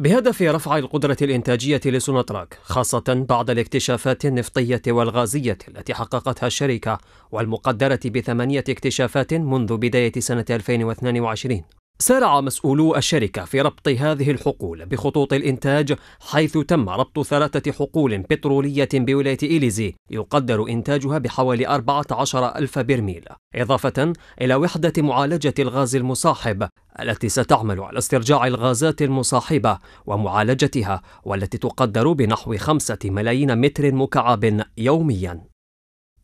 بهدف رفع القدرة الإنتاجية لسوناتراك خاصة بعد الاكتشافات النفطية والغازية التي حققتها الشركة والمقدرة بثمانية اكتشافات منذ بداية سنة 2022 سارع مسؤولو الشركة في ربط هذه الحقول بخطوط الإنتاج حيث تم ربط ثلاثة حقول بترولية بولاية إيليزي يقدر إنتاجها بحوالي 14 ألف برميل إضافة إلى وحدة معالجة الغاز المصاحب التي ستعمل على استرجاع الغازات المصاحبة ومعالجتها والتي تقدر بنحو خمسة ملايين متر مكعب يومياً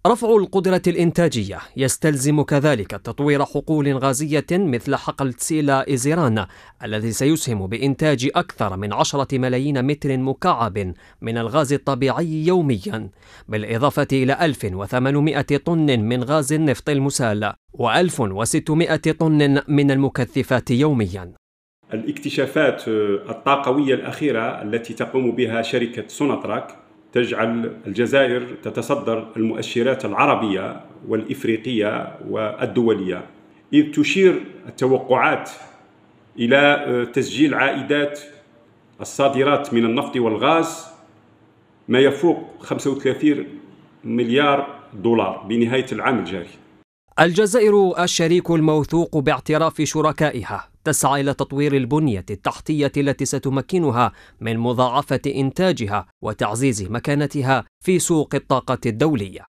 رفع القدرة الإنتاجية يستلزم كذلك تطوير حقول غازية مثل حقل تسيلا إيزيران الذي سيسهم بإنتاج أكثر من عشرة ملايين متر مكعب من الغاز الطبيعي يوميا بالإضافة إلى 1800 طن من غاز النفط المسال و1600 طن من المكثفات يوميا الاكتشافات الطاقوية الأخيرة التي تقوم بها شركة سوناتراك تجعل الجزائر تتصدر المؤشرات العربية والإفريقية والدولية إذ تشير التوقعات إلى آه، تسجيل عائدات الصادرات من النفط والغاز ما يفوق 35 مليار دولار بنهاية العام الجاري الجزائر الشريك الموثوق باعتراف شركائها تسعى إلى تطوير البنية التحتية التي ستمكنها من مضاعفة إنتاجها وتعزيز مكانتها في سوق الطاقة الدولية